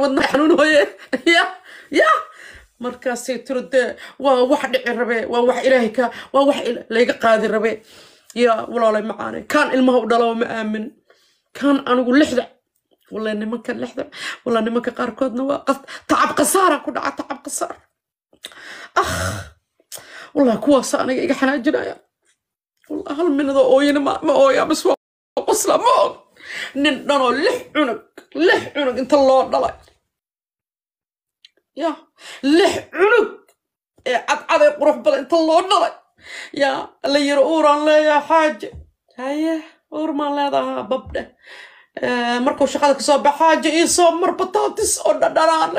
wadna xanuun hooye ya ya markaasay tiro dee waa wax dhici rabe waa wax ilaahay ka waa wax layga qaadi rabe yaa walaalay macaane kaan ilmaha u dhalaba ma aamin kaan anigu lixda والله نمك اللحظة والله نمك قاركود نواقف تعب قصارة كنا تعب قصار أخ والله كواس أنا إيجا حنا جنايا والله هل من ذا أوين ما ما أويا بس قصلا ما nin dhanoo lix cunug lix cunug inta loo dhalay ya lix cunug ee cadcad ee qurux badan inta loo dhalay ya la yiro uuraan leeyaa xaaje haye uur maan leedahaa babdhe markuu shaqada kasoo baxa xaaje iyo soo mar bataatis oo dhadhanaan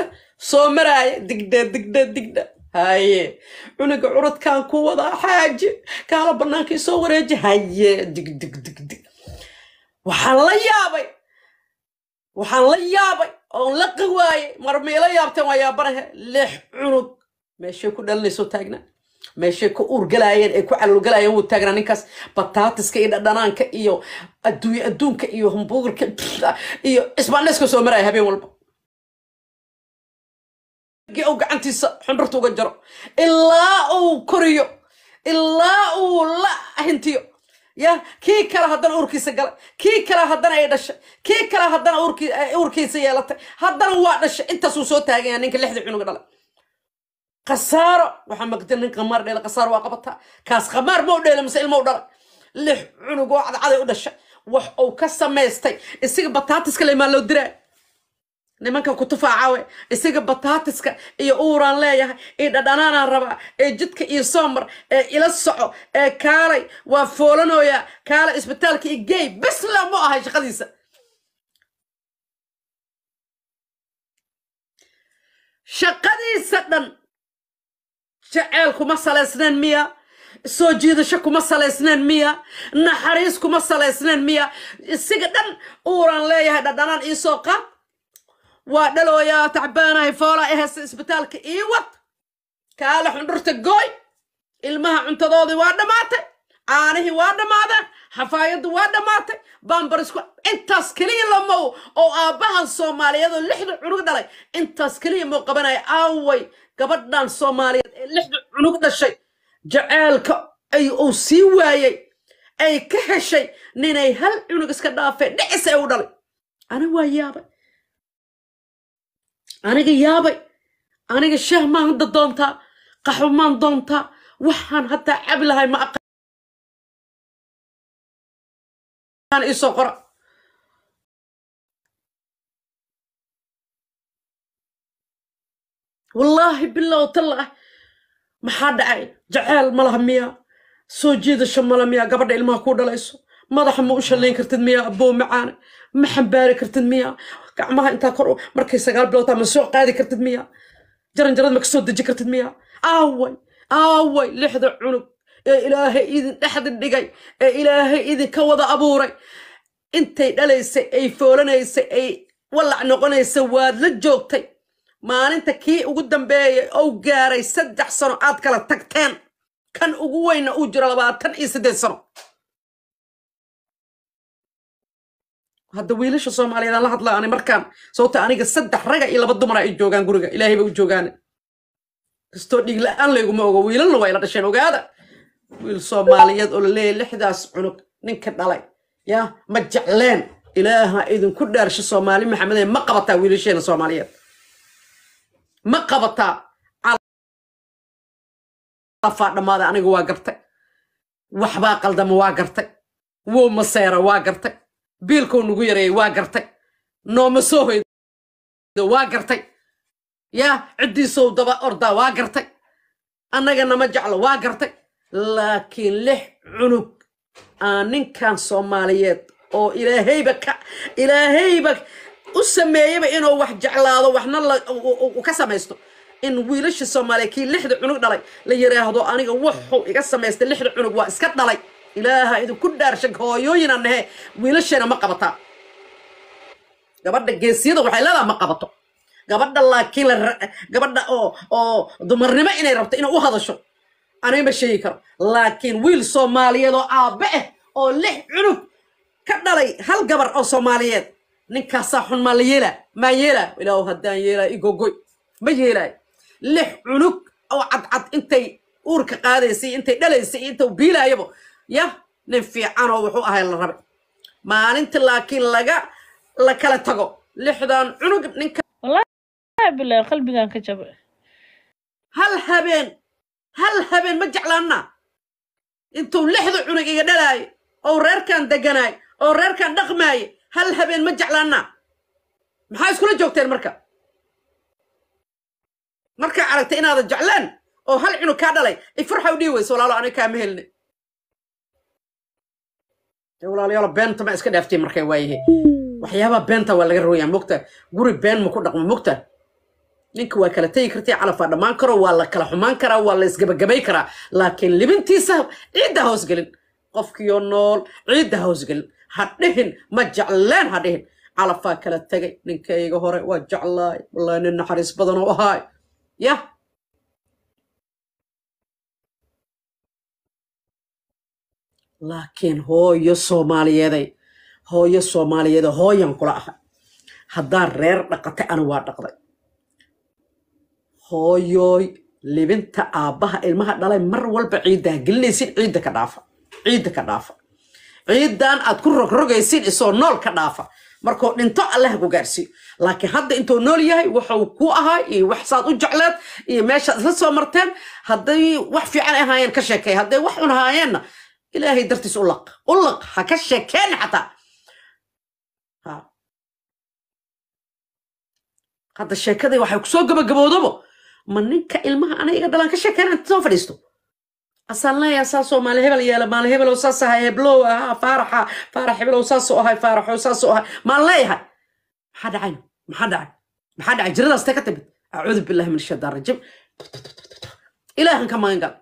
soo maraaya digdha digdha digdha haye cunuga curadkaan ku wadaa xaaje kaala bannaanka isoo wareeji haye dig waxaan la yaabay waxaan la yaabay oon la qawaayay marmiila yaabteen waa yaabanahe lix cunug meeshay ku dhalinayso taagnaa meeshay ka uurgalaayeen ay ku calolgalayeen wuu taagnaa ninkaas bataatiska iyo dhadhanaanka iyo adduunya adduunka iyo hambuurka iyo isbaandheska soo maraya habeen walba u gacantiisa xundurta uga jaro ilaa uu koriyo ilaa uu la hintiyo ya kii kale haddana urkiisa galay kii kale haddana ay dhashay kii kale haddana urkiisa yeelatay haddana waa dhashay intaasuu soo taaganya ninka lixda cunuga dhalay kasaaro waxaa magta nin khamaar dheela kasaaro waa qabataa kaas khamaar ma u dheela mise ilma dhalay lix cunug cadcaday u dhashay wax uu ka samaystay isaga bataatiska leimaa loo diraa nimankan kutufaacawe isaga bataatiska iyo uuraan leeyahay iyo dhadhanaanaan rabaa ee jidka iyo soomar ee ila soco ee kaalay waa foolanooya kaalay isbitaalka iyo bisla mu ahay shaqadiisa shaqadiisa dhan jaceyl kuma salaysneen miya soo jiidasho kuma salaysneen miya naxariis kuma salaysneen miya isaga dhan uuraan leeyahay dhadhanaan iyo qaad waa dhalooyaa tacbaanahay foolaa ehasa isbitaalka ii wad kaala xundhurta gooy ilmaha cuntadoodii waa dhammaatay caanihii waa dhammaadeen xafaayaddu waa dhammaatay baambarisku intaas keliya lamow oo aabbahan oo lixda cunug dhalay intaas keliya mau qabanaya aaway gabadhan soomaaliyeed ee lixda cunug dhashay jaceylka ay uu sii waayey ay ka heshay ninay hal cunug iska dhaafeen dhicis ay u dhalay ani waa yaabay aniga yaabay aniga sheeh ma hadda doontaa qaxwo maan doontaa waxaan hataa cabi lahay ma iisoo qora wallaahi bilow tallaah maxaa dhacay jaceyl malaha miya soo jiidasho mala miya gabadha ilmaha ku dhalayso madaxa ma u shallayn kartid miya aboo macaane ma xambaari kartid miya gacmaha intaa kor markay sagaal bilowtaa ma soo qaadi kartid miya jaranjarad ma kasoo deji kartid miya aaway aaway lixda cunug ee ilaahay idin dhexdi dhigay ee ilaahay idinka wada abuuray intay dhalaysay ay foolanaysay ay walac noqonaysa waad la joogtay maalinta kii ugu dambeeyay ou gaaray saddex sano aad kala tagteen kan ugu weyna uu jiro labaatan iyo siddeed sano hadda wiilasha soomaaliyeed aan la hadlaani markaan sababto aniga saddex raga iyo laba dumara ay joogaan guriga ilaahayba u joogaane kastoo dhiig la-aan layguma ogo wiilalna waa ila dhasheen ogaada wiil soomaaliyeed oo laleeyay lixdaas cunug ninka dhalay ya ma jecleen ilaaha idinku dhaarsha soomaali maxamede ma qabataa wiilasheena soomaaliyeed ma qabataa afaa dhammaada aniga waa gartay waxbaa qaldama waa gartay wow maseera waa gartay biilkou nagu yareeyey waa gartay nooma soo hoyda waa gartay yaa ciddiisow daba ordaa waa gartay annaga nama jeclo waa gartay laakiin lix cunug aa ninkan soomaaliyeed oo ilaahayba ka ilaahayba u sameeyeyba inuu wax jeclaado waxna ka samaysto in wiilasha soomaaliyeed kii lixda cunug dhalay la yidhaahdo aniga wuxuu iga samaystay lixda cunug waa iska dhalay ilaaha ku dhaarshan hooyooyinaan nahe wiilasheena ma qabataa gabadha geesiyada waxay leedaha ma qabato gabadha laakiin gabadha oo oo dumarnimo inay rabto inay u hadasho anay ma sheegi karo laakiin wiil soomaaliyeed oo aabbe ah oo lix cunug ka dhalay hal gabar oo soomaaliyeed ninkaasaa xun maa la yeelaa maa yeelaa ilaahu haddaan yeelaa igogoy ma yeelaay lix cunug oo cadcad intay uurka qaadaysay intay dhalaysay intau biilaayabo ya nin fiicanoo wuxuu ahay la rabe maalinta laakiin laga la kala tago lixdan cunug ninka qalbigan ka jaba hal habeen hal habeen ma jeclaana intuu lixda cunug iga dhalaaye oo reerkan deganaay oo reerkan dhaqmaaye hal habeen ma jeclaanna maxaa iskula joogteen marka markaa aragtay inaadan jeclaan oo hal cunug kaa dhalay u dhii weyse walaalo ani kaama helina walaalayaalo beenta ma iska dhaaftay markay waayahay waxyaabaha beenta waa laga royaa mogta guri been ma ku dhaqmo mogta ninka waa kala tegi kartay calafaa dhammaan karo waa la kala xumaan karaa waa la isgabagabay karaa laakiin libintiisa ciidda ha hoosgelin qofkiioo nool ciidda ha gelin ha dhihin ma jecleen ha dhihin calafaa kala tegay ninkayga hore waa jeclaay wallahi nin naxariis badan oo ahaay yah laakiin hooyo soomaaliyeeday hooyo soomaaliyeeda hooyan kula aha haddaan reer dhaqatay ani waa dhaqday hooyooy libinta aabbaha ilmaha dhalay mar walba ciiddaa gelinaysin ciidda ka dhaafa ciidda ka dhaafa ciiddan aad ku rogrogaysin isoo nool ka dhaafa markuu dhinto alle ku gaarsiiyo laakiin hadda intuu nool yahay waxuu ku ahaa iyo wax saad u jecleed iyo meeshaad isla soo marteen hadday wax fiican ahaayeen ka sheekey hadday wax un ahaayeenna ilaahay dartiis ulaq ulaq ha ka sheekeen xataa hadda sheekaday waxay kusoo gabagaboodobo ma ninka ilmaha ana iga dhalaan ka sheekeen soo fadhiisto asaan saasoo maali hebel yeela maali hebeloo saas ahay heblow ahaa faaraxa faarax hebeloo saasoo ahay faaraxoo saasoo ahay maan leeyahay maxaa dhacay maxaa dhacay maxaa dhacay jiradaastee ka timid acuudu billahi min shaitaan rajiim ilaahan ka maangal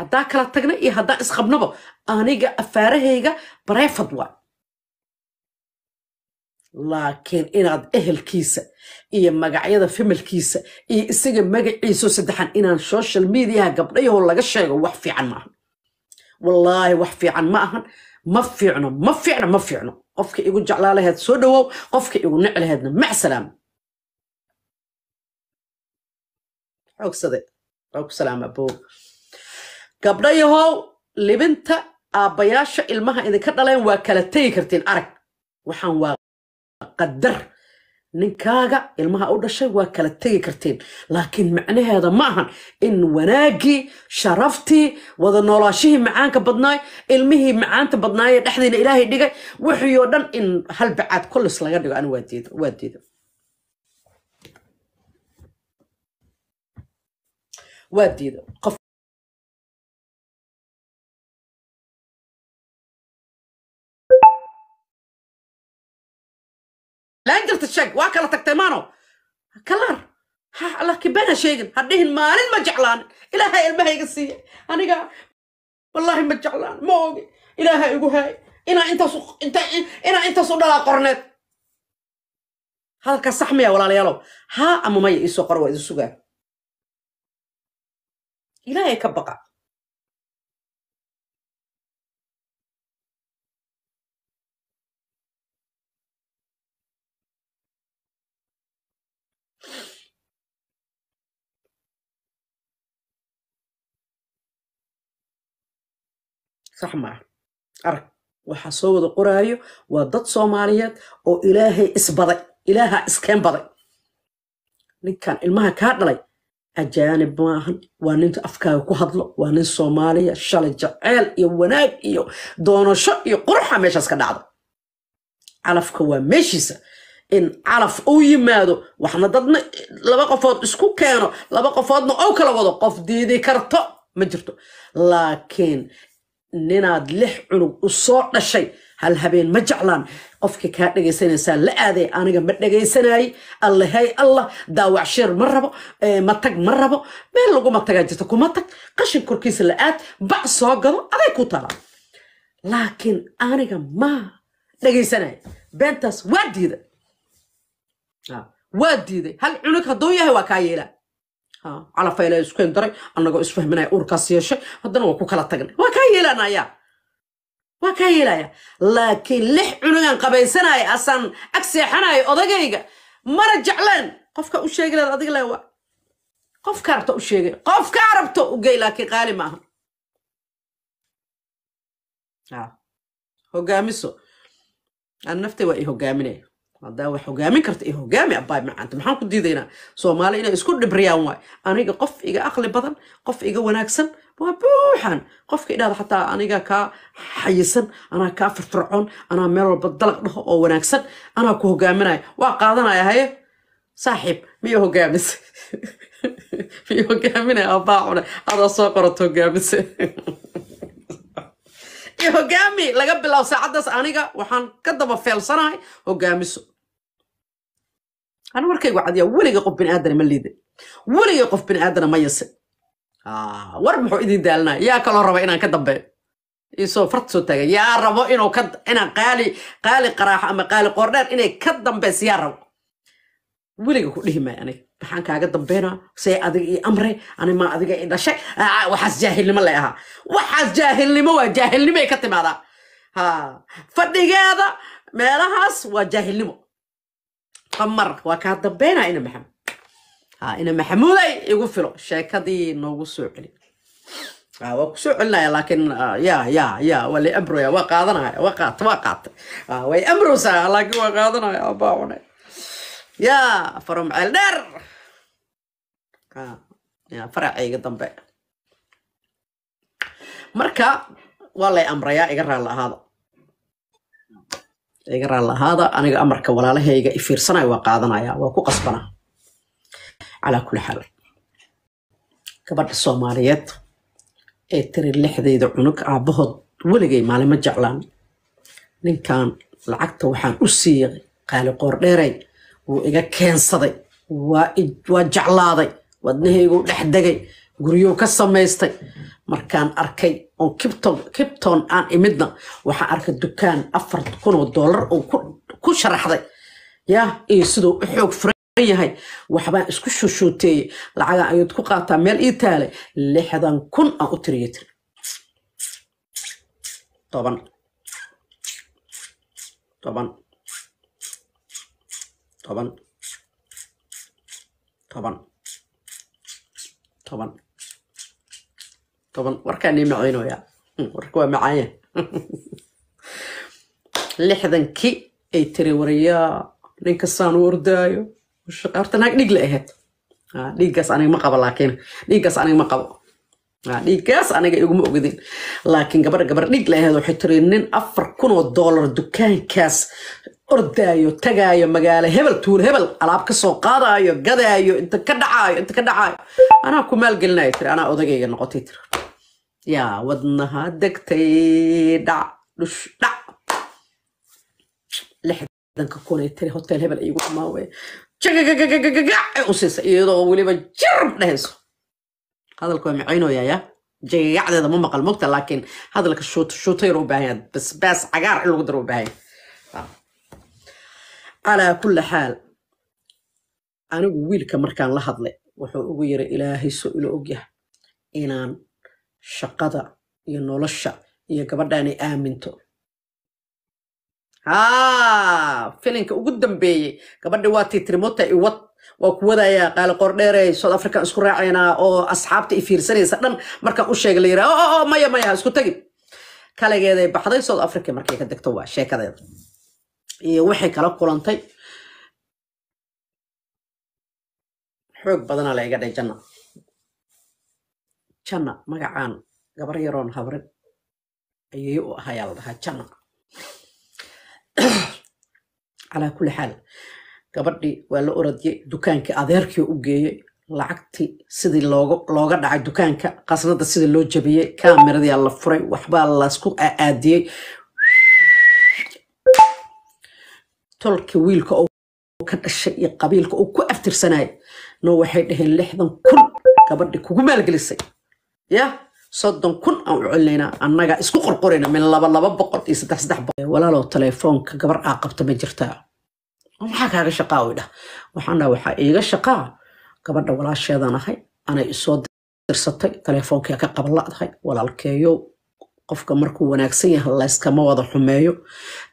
haddaa kala tagna iyo haddaa isqabnaba aniga afaarahayga bareefad waa laakiin inaad ehelkiisa iyo magacyada femelkiisa iyo isaga magaciiso saddexan inaan social mediaha gabdhayahoo laga sheego wax fiican ma ahan wallaahi wax fiican ma ahan ma fiicno ma fiicno ma fiicno qofka igu jeclaa laheed soo dhowow qofka igu nec laheedna macsalaam xoogsade xoogsalaam abow gabdhayahow libinta aabbayaasha ilmaha idinka dhaleen waa kala tegi kartiin arag waxaan waa qadar ninkaaga ilmaha u dhashay waa kala tegi kartiin laakiin macnaheeda ma ahan in wanaaggii sharaftii wada noolaashihii macaanka badnaay ilmihii macaanta badnaaye dhexdiina ilaahay dhigay wixii oo dhan in halbacaad kolis laga dhigo anigu waa diida waa diida qof laan jirta waa kala tagtay maano kalaar ha allah kibana sheegin ha dhihin maalin ma jeclaanin ilaahay ilmahayga siiya aniga wallaahi ma jeclaan ma ogi ilaahay igu haay inaa intaas u dhalaa qorneed hadalkaa sax maya walaalayaalow haa ama maya iisoo qor waa idu sugaa ilaahay ka baqa sax maaha arag waxaa soo wada qoraayo waa dad soomaaliyeed oo ilaahay isbaday ilaahaa iskeen baday ninkan ilmaha kaa dhalay ajaanib maahan waa nin afkaaga ku hadlo waa nin soomaaliya shalay jaceyl iyo wanaag iyo doonasho iyo quruxa meeshaas ka dhacda calafka waa meeshiisa in calaf uu yimaado waxna dadna laba qofood isku keeno laba qofoodna ou kala wado qof diidi karto ma jirto laakiin ninaad lix cunug u soo dhashay hal habeen ma jeclaan qofka kaa dhegaysanaysaa la aaday aniga ma dhegaysanayay allahay allah daawac sheer ma rabo matag ma rabo meel laguma tagaa jirta kuma tag qashin korkiisa la aad bac soo gado aday ku talaa laakiin aniga ma dhegaysanaya beentaas waa diiday waa diiday hal cunug hadduu yahay waa kaa yeelaa calafaa ilaa isku endaray annagoo isfahminaya uurkaas yeeshay haddana waa ku kala tagnay waa kaa yeelanaya waa kaa yeelaya laakiin lix cunugan qabaysanaya asaan ag seexanayo odagayga mana jecleen qofka u sheegi adiga le waa qofka rabta u sheegay qofka rabto u gey laakiin qaali maaha hogaamiso aan waa i hogaaminaya haddaa wax hogaamin karta i eh, hogaami abaay macaanta maxaan ku diidaynaa soomaali inay isku dhibriyaan waay aniga qof iga aqli badan qof iga wanaagsan waa buuxan qofka idhahda xataa aniga kaa xayisan anaa kaa firfircoon anaa meel walba dalag dhaho oo wanaagsan anaa ku hogaaminaya waa qaadanaya haye saaxiib miya hogaamise miya hogaaminaya abaa cune adaa soo qorata hogaamise iyo hogaami laga bilaabo saacaddaas aniga waxaan ka daba feelsanahay hogaamiso ani warkaygu cadiya weligay qof biniaadana ma liida weligay qof bini biniaadana ma yase ah, war muxuu idin daalinaya yaa kaloo raba inaan ka dambeeyo isoo farta soo taaga yaa rabo inuu ka inaan qaali qaali qaraaxo ama qaali qoordheer inay ka dambaysa yaa rabo weliga ku dhihi maayo aniga maxaan kaaga dambeynaa see adiga io amre animaa adiga i dhashay ah, ah, waxaas jaahilnimo le ahaa waxaas jaahilnimo waa jaahilnimoay ka timaadaa ha fadhigeeda meelahaas waa jaahilnimo qamar waa kaa dambeynaa ina maxamuud ha ina maxamuuday igu filo sheekadii noogu soo celi waa ku celinaya laakiin ah, ya ya ya waa la amroya waa qaadanaya waa qaata waa qaata way amrowsaa laakiin waa qaadanaya abaa cunay ya afaro maceel dheer faracay iga dambe marka waa lay amrayaa iga raalla ahaada iga raalla ahaada aniga amarka walaalahayga ifiirsanaya waa qaadanaya waa ku qasbanaa calaa kuli xaal gabadha soomaaliyeed ee tiri lixdayda cunug aabahood weligay maalin jeclaan ninkan lacagta waxaan u siiyay qaali qoor dheeray wuu iga keensaday waa jeclaaday wadnahaygu dhex degay guryuu ka samaystay markaan arkay oon kibtoon aan imidna waxaan arkay dukaan afar kunoo doolar oo ku sharaxday ya iyo siduu u xoog furan yahay waxbaan isku shushuuteeyey lacagaan ayuud ku qaataa meel ii taalay lixdan kun aan u tiriyo tiri toban toban toban toban toban toban warkaan ii macaynooyaa hmm, warka waa macaanya lixdanki ay tiri warayaa ninka saanu ordaayo horta naag dhiig la ahayd ah, dhiiggaas aniga ma qabo laakiin dhiiggaas aniga ma qabo ah, dhiiggaas aniga iguma ogdin laakiin gabarh gabar dhiig la aheed waxay tiri nin afar kun oo dollar dukaankaas ordaayo tagaayo magaalo hebel tuul hebel alaab kasoo soo qaadaayo gadaayo inta ka dhacaayo inta ka dhacaayo anaa ku maalgelinaayo tiri anaa odagayga noqotay tiri yaa wadnaha degtay dhac dhush dhac lixdanka kunay tiri hotel hebel iigu dhamaan wey jagagagagagaga iyadoo weliba jirb dhehayso hadalka waa macaynooyayaa jagagacdeeda ma maqal mogta laakiin hadalka shuuta u baahanya basbaas cagaar in lagu daro u baahanya calaa kulli xaal anigu wiilka markaan la hadlay wuxuu ugu yiri ilaahay soo ilo ogyahay inaan shaqada iyo nolosha iyo gabadha aaminto haa filinka ugu dambeeyey gabadhi waa titrimota iwad waa ku wadayaa qaali qordheere south african isku raacaynaa oo asxaabta i fiirsanaysa dhan markaan u sheegay la yiraa o oh, oh, oh, maya maya ha isku tagin kalageeday baxday south africa markay ka degto waa sheekadeeda iyo waxay kala kulantay xoog badana la iga dhay janna janna magacaan gabar yaroon habrin ayay u ahayaa la dhahaa janna calaa kulli xaal gabadhii waa la oradiyey dukaankii adeerkii u geeyey lacagtii sidii looga dhacay dukaanka qasnada sidii loo jabiyey kaamiradii la furay waxbaa laysku aaadiyey tolkii wiilka ka dhashay iyo qabiilka uu ku aftirsanaya no waxay dhaheen lixdan kun gabadhi kugu maalgelisay ya soddon kun aan u celinaynaa annagaa isku qorqorayna min laba laba boqol iyo saddex saddex boqol walaalow teleefoonka gabar aa qabta ma jirtaa maxaa kaaga shaqaa way dhah waxaan dhaha waxaa iiga shaqaa gabadha walaasheedan ahay anay isoo dirsatay teleefoonkia ka qaban la'dahay walaalkeeyow qofka markuu wanaagsan yahay layskama wada xumeeyo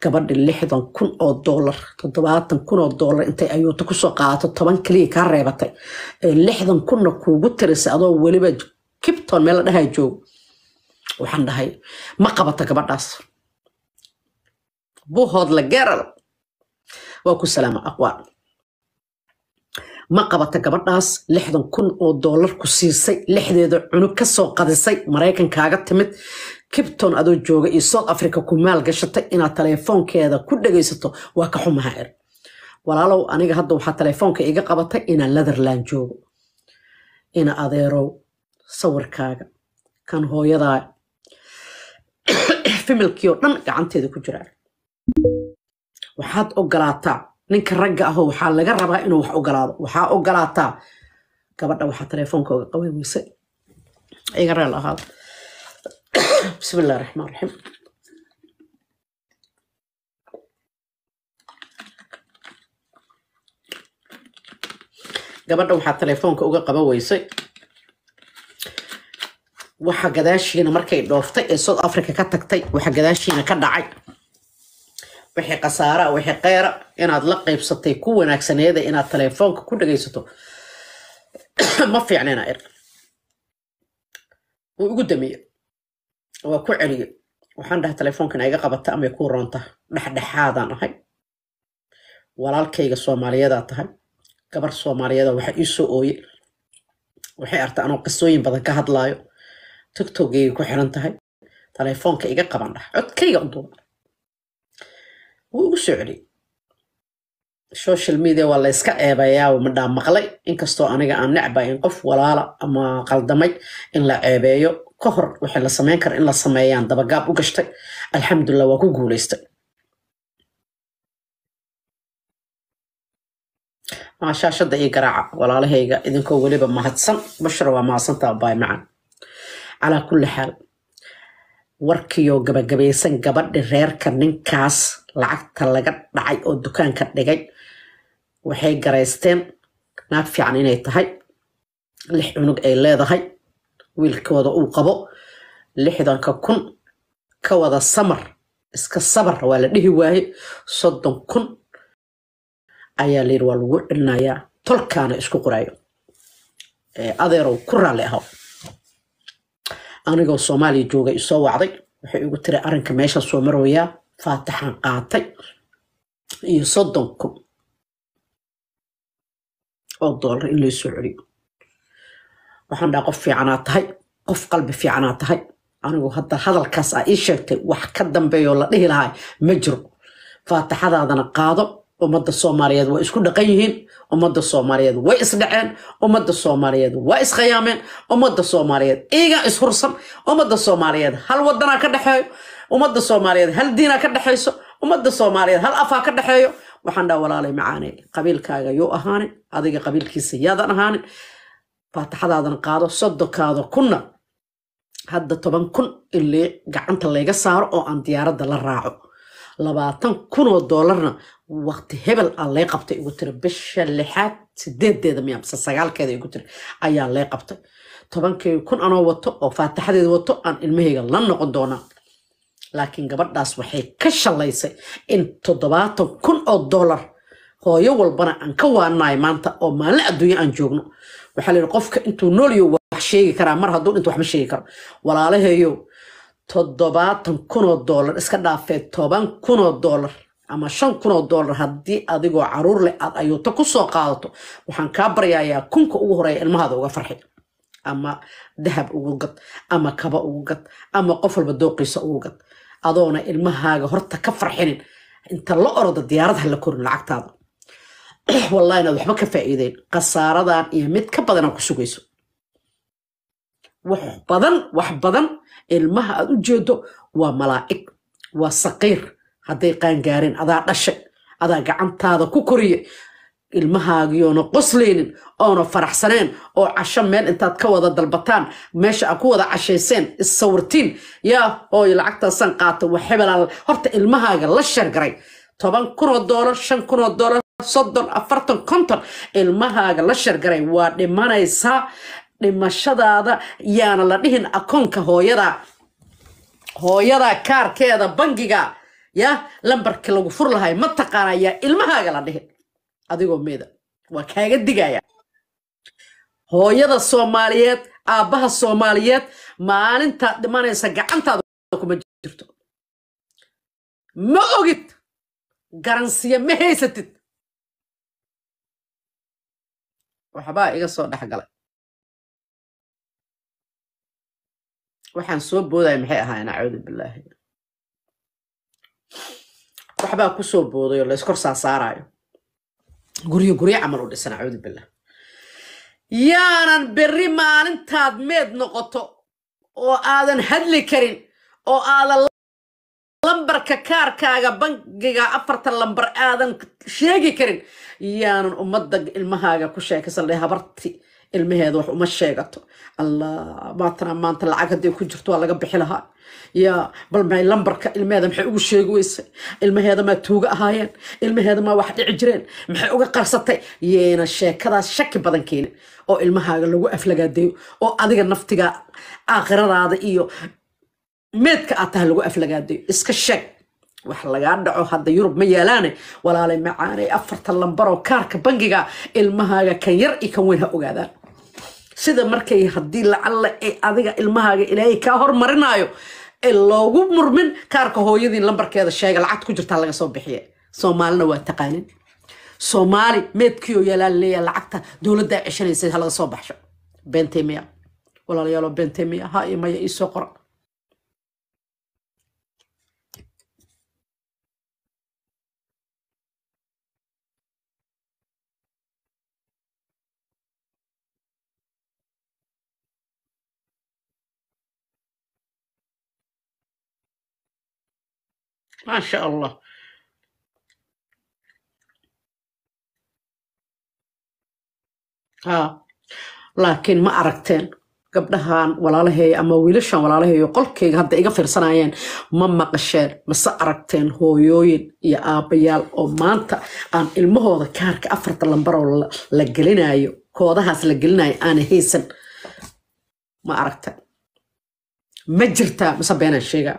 gabadhi lixdan kun oo doolar toddobaatan kun oo doolar intay ayuuta kusoo qaadato toban keliya kaa reebatay lixdan kunna kuugu tirisa adoo weliba kibton meel dhahaa joog waxaan dhahay ma qabato gabadhaas buhood la waa ku salaama aqwaan ma qabata gabadhaas lixdan kun oo dolar ku siisay lixdeeda cunug kasoo qadisay maraykankaaga timid kibton adoo jooga iyo south africa ku maalgashata inaad taleefoonkeeda ku dhegaysato waa ka xumaha er walaalow aniga hadda waxaa taleefoonka iga qabatay inaan netherland joogo ina adeerow sawirkaaga kan hooyada fimilkii oo dhan gacanteeda ku jiraa waxaad ogolaataa ninka ragga ahoo waxaa laga rabaa inuu wax ogolaado waxaa ogolaataa gabadha waxaa taleefoonka oga qaban weyse iga reel ahaada بسم الله الرحمن الرحيم gabadha waxaa teleefoonka uga qaba weysay waxa gadaashiina markay dhooftay ee south africa ka tagtay waxa gadaashiina ka dhacay wixii khasaara wixii kheyra inaad la qaybsatay ku wanaagsaneeda inaad teleefoonka ku dhegaysato ma fiicnayna er wuu ugu dameeye waa ku celiyo waxaan dhahay telefoonkan iga qabata amay ku roonta dhexdhexaadaan ahay walaalkayga soomaaliyeedaa tahay gabar soomaaliyeeda waxa ii soo ooye waxay artay anoo qisooyin badan ka hadlaayo tigtogayga ku xiran tahay telefoonka iga qaban dhaha codkayga uduuba wuu igu soo celiyey social media waa layska yska ceebeeyaa maqlay inkastoo aniga aan necbay in qof walaala ama qaldamay in la ceebeeyo ka hor waxay la samayn kara in la sameeyaan dabagaab u gashtay alxamdulilah waa ku guulaystay shaashada iyo garaaca walaalahayga idinkoo weliba mahadsan bashra waa mahadsantaa baay macan calaa kulli xaal warkiioo gabagabaysan gabadhi reerka ninkaas lacagta laga dhacay oo dukaanka dhigay waxay garaysteen naag fiican inay tahay lix cunug ay leedahay wiilkooda uu qabo lixdanka kun ka wada samar iska sabar waa la dhihi waaye soddon kun ayaa layir waa lagu celinayaa tolkaana isku qoraayo adeerow ku raalli ahaw anigoo soomaaliya jooga isoo wacday waxay igu tiri arrinka meesha soo marooyaa faataxaan qaatay iyo soddon kun oo doolar in laysoo celiyo waxaan dhaha qof fiicanaa tahay qof qalbi fiicanaa tahay anigu hadda hadalkaas aa ii sheegtay wax ka dambeeyo la dhihi lahaa ma jiro faatixadaadana qaado ummadda soomaaliyeed way isku dhaqan yihiin ummadda soomaaliyeed way isdhaceen ummadda soomaaliyeed waa iskhayaameen ummadda soomaaliyeed iigaa ishursan ummadda soomaaliyeed hal wadanaa ka dhexeeyo ummadda soomaaliyeed hal diinaa ka dhexayso ummadda soomaaliyeed hal afaa ka dhexeeyo waxaan dhaha walaalay macaane qabiilkaaga yuu ahaane adiga qabiilkiisa yaadan ahaanin faataxadaadan qaado soddonkaada kunna hadda toban kun ilii gacanta layga saaro oo aan diyaaradda la raaco labaatan oo doolarna waqti hebel aa lay qabtay igu tira bisha lixaad sideedeeda miya mise sagaalkeeda igu tira ayaa lay qabtay tobankii kun anoo wato oo faataxadeeda wato aan ilmahayga la noqon doonaa laakiin gabadhaas waxay ka shalaysay in toddobaatan kun oo doolar hooyo walbana aan ka waananayo maanta oo maalin adduunya aan joogno waxaa la yidhi qofka intuu noolyo wax sheegi karaa mar haduu dhinta wax sheegi karo walaalaheeyo toddobaatan kun oo doolar iska dhaafee toban kunoo doolar ama shan kunoo doolar haddii adigoo caruur leh aad ayuuta ku soo qaadato waxaan kaa baryayaa kunka ugu horeeya ilmahaada uga farxi ama dahab ugu gad ama kaba ugu gad ama qof walba dooqiisa ugu gad adoona ilmahaaga horta ka farxinin inta la orada diyaarad ha la korin lacagtaada wallahi inaad waxba ka faaiideen khasaaradan iyo mid ka badanaa ku sugayso wax badan wax badan ilmaha aad u jeedo waa malaa'ig waa saqiir hadday qaangaareen adaa dhashay adaa gacantaada ku koriye ilmahaagiyoona qosleynin oona faraxsaneen oo casho meel intaad ka wada dalbataan meesha aad ku wada cashayseen issawirtiin yaa hooyo lacagtaasan qaata wax horta ilmahaaga la sheergaray toban kunoo doolar shan kun oo doolar soddon afartan konton ilmahaaga la shargaray waa dhimanaysaa dhimashadaada yaana la dhihin akoonka hooyada hooyada kaarkeeda bangiga ya lambarkii lagu fur lahay ma taqaana yaa ilmahaaga la dhihin adigoo meeda waa kaaga digaya hooyada soomaaliyeed aabbaha soomaaliyeed maalintaad dhimanaysa gacantaada kuma jirto ma ogid garansiya ma haysatid waxbaa iga soo dhexgalay waxaan soo boodaya maxay ahaayeen acuudu billaahi waxbaa ku soo boodayo layskor saasaaraayo guryo guryo camal u dhisan acuudu billah yaanan berri maalintaad meed noqoto oo aadan hadli karin oo aadan lambarka kaarkaaga bangiga afarta lambar aadan sheegi karin yaanan ummadda ilmahaaga ku sheekaysan habarti ilmaheeda wax uma sheegato allah maatana maanta lacag hadday ku jirto waa laga bixi lahaa yaa bal may lambarka ilmaheeda maxay ugu sheegi weysay ilmaheeda maa tuuga ahaayeen ilmaheeda maa wax dhici jireen maxay uga qarsatay yeena sheekadaas shaki badan keenin oo ilmahaaga lagu aflagaadeeyo oo adiga naftiga aakhiradaada iyo meedka aad tahay lagu aflagaadayo iska sheeg wax lagaa dhaco hadda yurub ma yaalaane walaalay macaanay afarta lambaroo kaarka bangiga ilmahaaga kan yar iyo kan weyn ha ogaadaan sida markay haddii lacalla ee adiga ilmahaaga ilaahay kaa hormarinaayo ee loogu murmin kaarka hooyadii lambarkeeda sheega lacagta ku jirtaa laga soo bixiye soomaalina waa taqaanin soomaali meedkiioo yaalaan leeya lacagta dowladdaa ceshanaysa ha soo baxsho beentay walaalayaaloo beentay ha iyo maya qora ما شاء الله ها laakiin ma aragteen gabdhahan walaalaheeya ama wiilashan walaalaheeyo qolkayga hadda iga fiirsanayeen ma maqasheen mase aragteen hooyooyin iyo aabayaal oo maanta aan ilmahooda kaarka afarta lambaroo la gelinayo koodahaas la gelinayo aana haysan ma aragteen ma jirtaa mase beenan sheegaa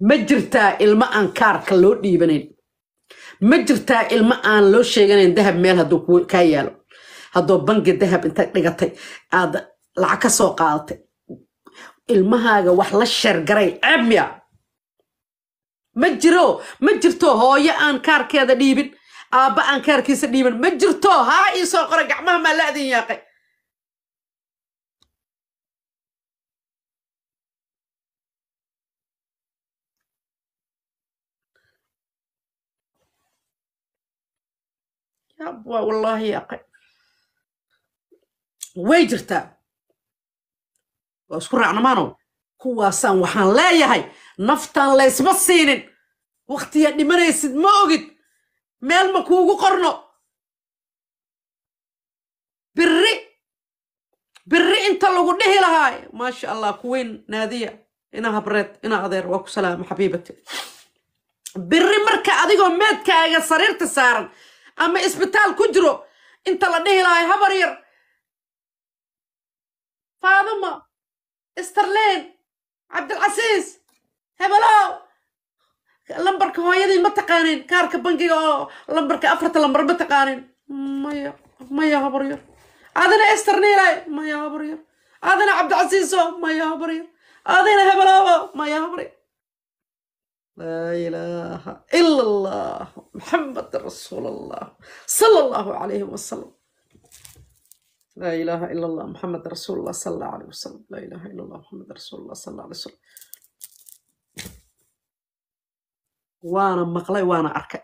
ma jirtaa ilmo aan kaarka loo dhiibanayn ma jirtaa ilmo aan loo sheeganayn dahab meel haduu kaa yaalo haddoo bangi dahab intay dhigatay aad lacag ka soo qaadatay ilmahaaga wax la sheergaray ceeb ma jiro ma jirto hooyo aan kaarkeeda dhiibin aabba aan kaarkiisa dhiibin ma jirto haa iisoo soo qora gacmaha maa la adin yaaqay yabwa wallaahi yaqay way jirtaa waa isku raacnamaanow kuwaasaan waxaan leeyahay naftaan laysma siinin waktiyaa dhimanaysid ma ogid meel ma kuugu qorno birri birri inta lagu dhihi lahaay maasha allah kuweyn naadiya ina habreed ina adeer waa ku salaama xabiibati birri marka adigoo meedkaaga sariirta saaran ama isbitaal ku jiro inta la dhihi lahay habar yar faaduma starleen cabdilcasiis hebelow lambarka hooyadii ma taqaanin kaarka bangiga oo lambarka afarta lambar ma taqaanin maya maya habar yar adina ester maya habar yar adina cabdilcasiiso maya habar yar adina hebelowo maya habar yar لا إله إلا الله محمد رسول الله صلى الله عليه وسلم لا إله إلا الله محمد رسول الله صلى الله عليه وسلم لا إله إلا الله محمد رسول الله صلى الله عليه وسلم وانا مقلي وانا أركي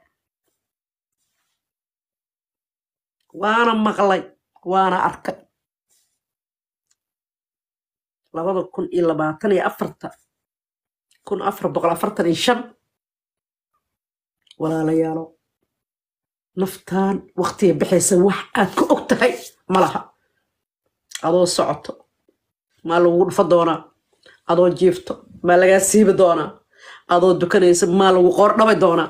وانا مقلي وانا أركي لبضل كن إلا باتني أفرتها kun afar boqol afartan iyo shan walaalayaalo naftaan waktiga baxaysa wax aad ku og tahay ma laha adoo socoto maa lagu dhufa doonaa adoo jiifto maa lagaa siibi doonaa adoo dukanaysa maa lagu qoordhabi doonaa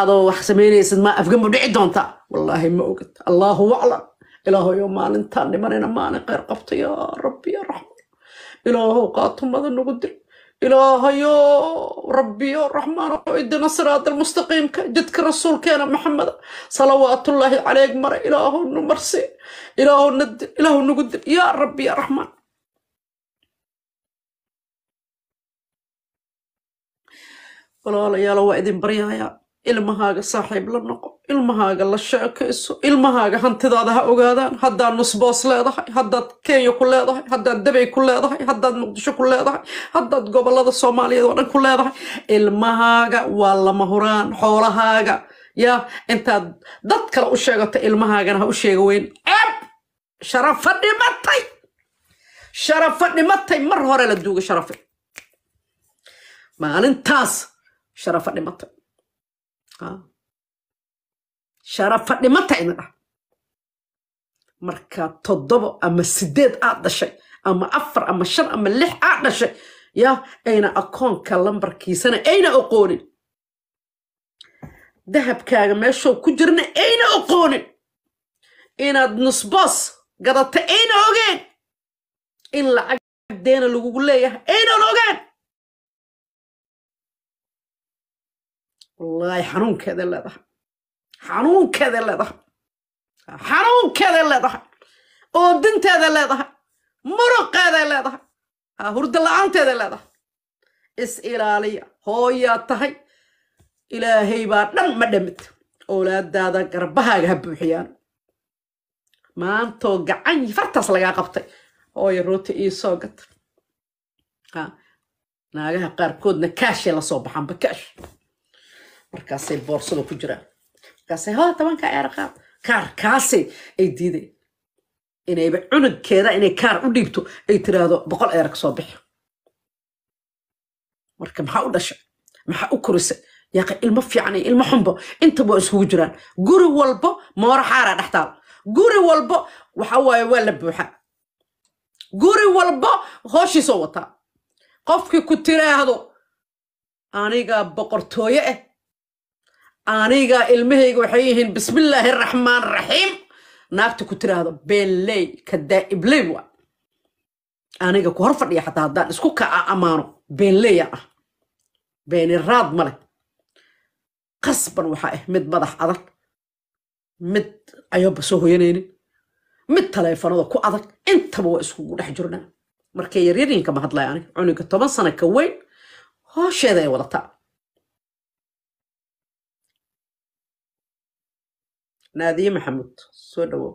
adoo wax samaynaysa maa afganbu dhici doontaa wallaahi ma ogad allaahu aclam ilaahoyo maalintaan dhimanayna maalin kheyr qabto yaa rabbi yaa raxmaan ilaahow qaatumada nagu dil ilaahayow rabbiyo raxmaano idina siraada almustaqiimka jidka rasuulkeena maxameda salawaatullaahi caleyg mare ilaahow nu marsi ilaahow na dil ilaahow nagu dil yaa rabbi yaa raxmaan walaalayaalo waa idin baryahayaa ilmahaaga saaxiib la noqo ilmahaaga la sheekayso ilmahaaga hantidaada ha ogaadaan haddaad nusboos leedahay haddaad kenya ku leedahay haddaad debay ku leedahay haddaad muqdisho ku leedahay haddaad gobollada soomaaliyeed oo dhan ku leedahay ilmahaaga waa lama huraan xoolahaaga ya intaad dad kale u sheegato ilmahaagana ha u sheega weyn ceeb sharafa dhimatay sharafa dhimatay mar hore la duuga sharafe maalintaas sharafa dhimatay sharafadhimata idindhah markaa toddobo ama sideed aad dhashay ama afar ama shan ama lix aad dhashay ya ayna akoonka lambarkiisana ayna oqoonin dahabkaaga meeshoo ku jirna ayna oqoonin inaad nusboos gadata ayna ogeen in lacag deena lagugu leeyahay aynan ogeen wallaahi xanuunkeeda leedahay xanuunkeeda leedahay xanuunkeeda leedahay oodinteeda leedahay muruqeeda leedahay hurda la-aanteeda leedahay is ilaaliya hooyaa tahay ilaahay baa dhan ma dhamid owlaadaada garbahaaga ha buuxiyaan maantoo gacan fartaas lagaa qabtay hooya rooti iisoo gata naagaha qaarkoodna kaashee lasoo baxaanba kaash markaasay boorsada ku jiraan markaasay ha tobanka eeraqaad kaar kaasay ay diiday inayba cunugkeeda inay kaar u dhiibto ay tiraahdo boqol eeraq soo bixi marka maxaa u dhashay maxaa u korisay yaaqi ilmo fiican ilmo xunba intaba isugu jiraan guri walbo mooro xaara dhextaal guri walbo waxa waaye waa la buuxa guri walbo hooshiisoo wataa qofkii ku tiraahdo aniga boqortooye eh aniga ilmahayga waxay yihiin bismillaahi raxmaan raxiim naagta ku tiraahdo beenley kadaa daa'ibley wa aniga ku hor fadhiya xataa haddaan isku kaa amaano beenleeyaan ah beeniraad ma leh qasban waxaa ah eh, mid madax adag mid ayoba soo hoyanaynin mid taleefanada ku adag intaba waa iskugu dhex jirnaa markay yaryariinka ma hadlaya aniga cuniga toban sana ka weyn hoosheeda ay wadataa naadiye maxamud soo dhawow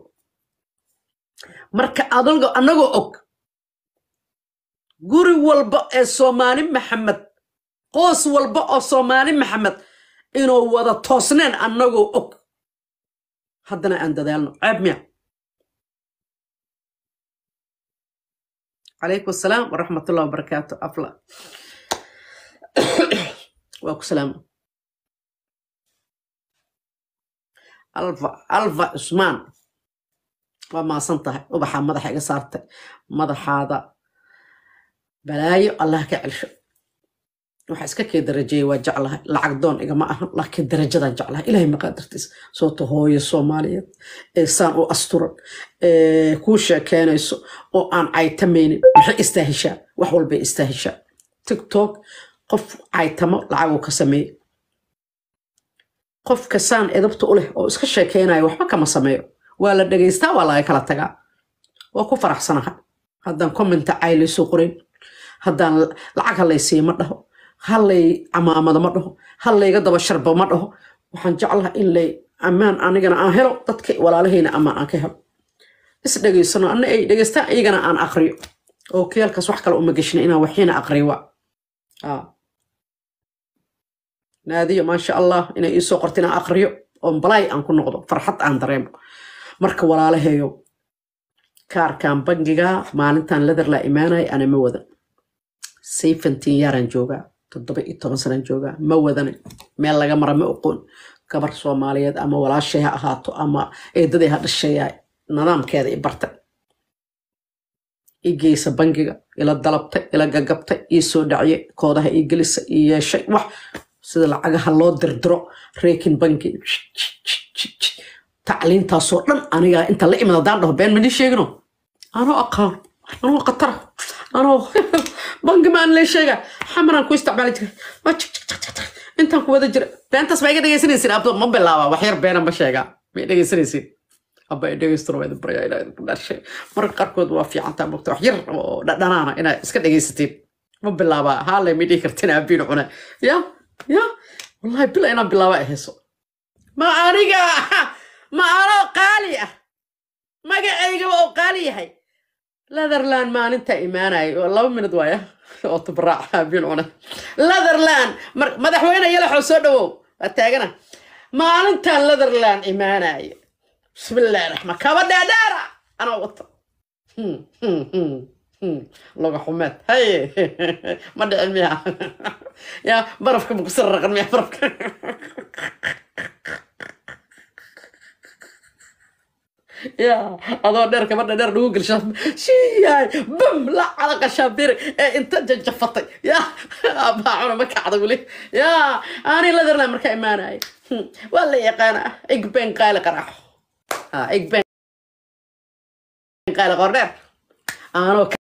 marka adgo annagoo og guri walba ee soomaali maxamed qoos walba oo soomaali maxamed inuu wada toosneen annagoo og haddana aan dadaalno ceeb miya calaykum asalaam waraxmatullah wabarakaatu afla waa ku salaama alva cusmaan waa maasan tahay ubaxaa madaxa iga saartay madaxaada balaayo allah ka celsho waxaa iska kee darajeeye waa jeclahay lacag doon igama ahan laakiin darajadaan jeclahay ilaahay maqaadartiisa soota hooyo soomaaliyeed ee saan u asturan ee kuu sheekeynayso oo aan caytamaynin maxay istaahishaa wax walbay istaahishaa tiktok qof caytamo lacaguu ka sameeyey qofka saan edabta u leh oo iska sheekeynayo waxba kama sameeyo waa la dhegaystaa waa laga kala tagaa waa ku faraxsanaha haddaan commenta cay laysoo qorayn haddaan lacag halaysiiyo ma dhaho hallay camaamada ma dhaho hallayga daba sharba ma dhaho waxaan jeclaha in lay ammaan anigana aan helo dadka walaalahayna ammaan aan ka helo isdhegaysano ana ay dhegaystaan iyagana aan aqriyo oo kiyaalkaas wax kale uma geshina inaan waxina aqriyo naadiyo maasha allah inay iisoo qorta inaan aqriyo oon balaay aan ku noqdo farxad aan dareemo marka walaalaheeyo kaarkan bangiga maalintan laderlaa imaanay ana ma wadan sayfantiin yaaraan joogaa toddoba iyo toban sanaan joogaa ma wadana meel laga mara ma oqoon gabar soomaaliyeed ama walaashay ha ahaato ama eedadii ha dhashayaa nidaamkeeda i barta i bangiga ila dalabta ila gagabta ii dhacye koodaha ii gelisa yeeshay wax sida lacagaha loo dirdiro reekin banki tacliintaasoo dhan anigaa inta la imid haddaan dhaho been mani sheegino anoo aqaan anoo khatara anoo banki ma lee sheega xamaraan ku isticmaali jiray intaan ku wada jira beentaas ma iga dhegaysanaysin abdo ma bilaaba waxyar beena ma sheega ma i aba dhegaystuna qaarkood waa fiicantaa mogta wax yar oo dhadhanaana inaad iska dhegaysatiin ma bilaaba haalay ma dhihi kartiin aabiin cune yaa ya wallahi bila inaan bilaaba ahayso ma aniga aha ma anoo qaali ah magacaygaba oo qaali yahay leatherland maalintaa imaanaya oo laba minad waaya oo tabaraac haabin cuna leatherland madaxweyne yalaxoo soo dhawow waa taagana maalintaan leatherland imaanaya bismillahi raxmaan kaba dheedheera anaa wata hmm, hmm, hmm. Hmm. loga xumeed hay ma dhicin miya ya barafka ma kusara raqan miya barafka ya adoo dheer kabadha dheer lagu gelsha shiyaay bam la calaqa shaabir ee inta jajafatay ya baacuna ma kacda weli ya ani netherland markaa imaanaya hmm. waa la yaqaana igben qayle qaraaxo igben qayle qordheer anoo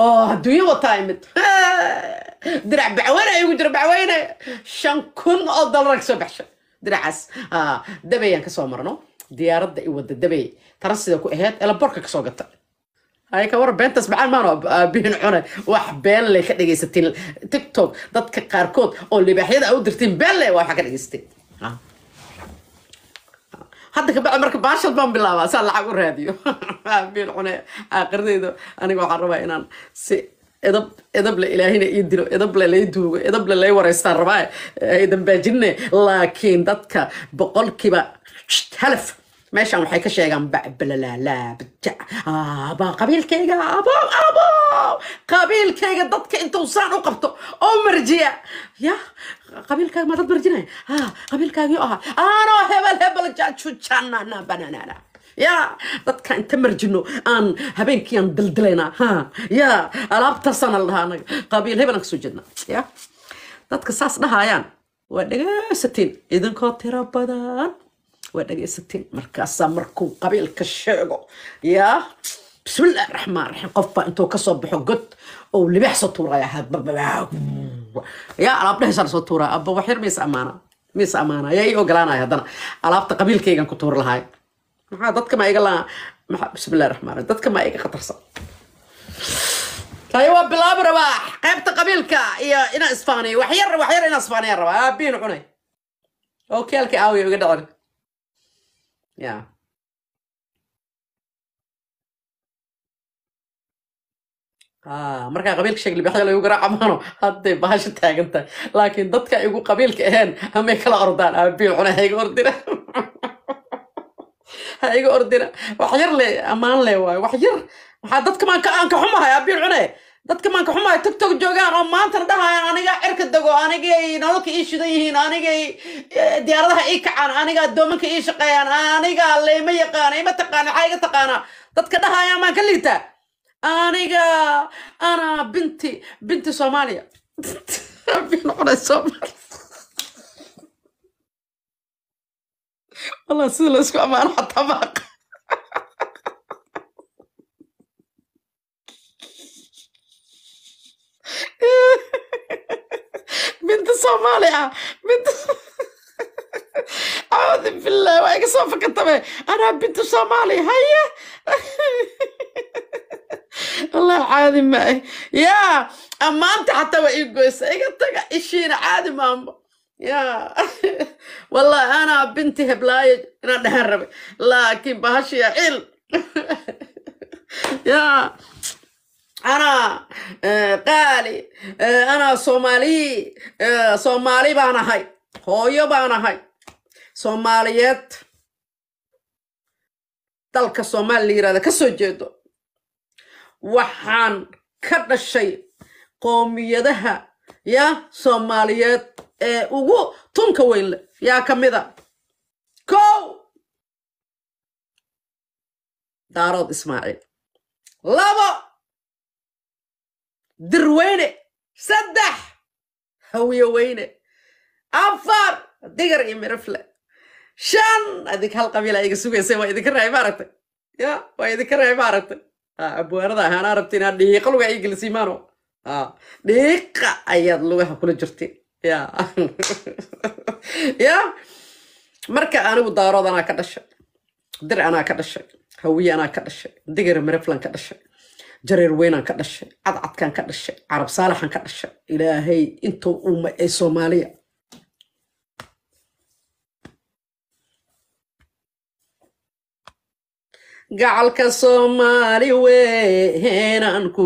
oo oh, adduunyo wataa imid eh, dirac bacweynaya ugu jiro bacweynaya shan kun oo dollar kasoo baxshay diracaas ah, dabayaan kasoo marno diyaaradda i wada dabay tara sida ku ahayd elaborka kasoo gata ayka war beentaas macaan maano ah, bihin cune wax been ka dhegaysatiin tiktok dadka qaarkood oo libaaxyada u dirtiin been waa waxaa ka dhegaysateen ah hadda kabacdi marka baashal baan bilaabaa saa lacag u raadiyo biil cune aaqiradeyda aniga waxaan rabaa inaan si edab edable ilaahina ii dilo edable lay duugo edable lay wareystaan rabaa eh, ay dambaajinne laakiin dadka boqolkiiba halaf meeshan waxay ka sheegaan babalalaabaa qabiilkayga abaa abaa qabiilkayga dadka intuu saan u qabto oo marjiya ya qabiilkaaga ma dad marjinaya ha qabiilkaagii u ahaa anoo hebel hebel jaajujanana bananana ya dadka inta marjino aan habeenkii aan dildilaynaa ha ya alaabtaasana la dhahaa anaga qabiil hebel aan kasoo jeedna ya dadka saas dhahaayaan waa dhegaysatiin idinkoo tiro badan waa dhegaysateen markaasaa markuu qabiilka sheego yaa bismillaah raxmaan raxiim qofbaa intuu kasoo baxo god ou libaax soo tuuraya yaa alaab dhehaysaa lasoo tuuraa abba wax yar maysa yaa ii ogolaanaya haddana alaabta qabiilkaygan ku tuuri lahaay maxaa dadka maa iga laa bismillaah raxmaan dadka maa iga khatarsan tayo waa bilaabo rabaax qaybta qabiilka iyo inaa isfaaniyo waxyar waxyar inaa isfaaniya rabaa aabbiin cunay oo keelka iga dhacin Yeah. Ah, markaa qabiilka sheeglibaaxda lagu garaacamaano hadday baasha taagantahay laakiin dadka igu qabiilka ahayn amay kala ordaan aabiil ah, cuna ha iga ordina ha iga ordina wax yar le ammaan le waay wax yar maxaa dadkamaan ka aan ka xumahay aabiil ah, cune dadka maanka xumaayo tigtog joogaan oo maantana dhahayaan anigaa cirka dago anigay nololka ii shidan yihiin anigay eh, diyaaradaha ii kacaan anigaa doomanka ii shaqeeyaan aniga leyma yaqaana ima taqaana xaa iga taqaana dadka dhahayaan maan ka liitaa aniga ana binti binti soomaaliya wallah sida la isku ammaano xataa maaqa binta soomaali ah binta cawdi billah waa iga soo fakatame anaa binta soomaali haya wallahi caadi maahe yaa ammaanta xataa waa ii goysa iga taga ishiina caadi maamo ya wallahi anaa binti heblaayo inaan dhahaan rabay laakiin bahashiya cil ana qaali ana soomaali soomaali baan ahay hooyo baan ahay soomaaliyeed dalka soomaali la yirahda ka soo jeedo waxaan ka dhashay qoomiyadaha yaa soomaaliyeed ee ugu tunka weynle yaa ka mida kow daarood dir weyne saddex hawiyo weyne afar digar iyo mirafle shan adig hal qabiila iga sugaysa waa idinka raay maaragtay ya waa idinka raay maaragtay abwaarada ahaanaa arabta inaad dhiiqa lugaa ii gelisiin maano dhiiqa ayaad lugaha kula jirtiin ya ya marka anigu daarood anaa ka dhashay dir anaa ka dhashay hawiye anaa ka dhashay digar miraflan ka dhashay jareer weynaan ka dhashay cadcadkan ka dhashay carab saalaxan ka dhashay ilaahay intuu uuma ee soomaaliya gacalka soomaali weenaan ku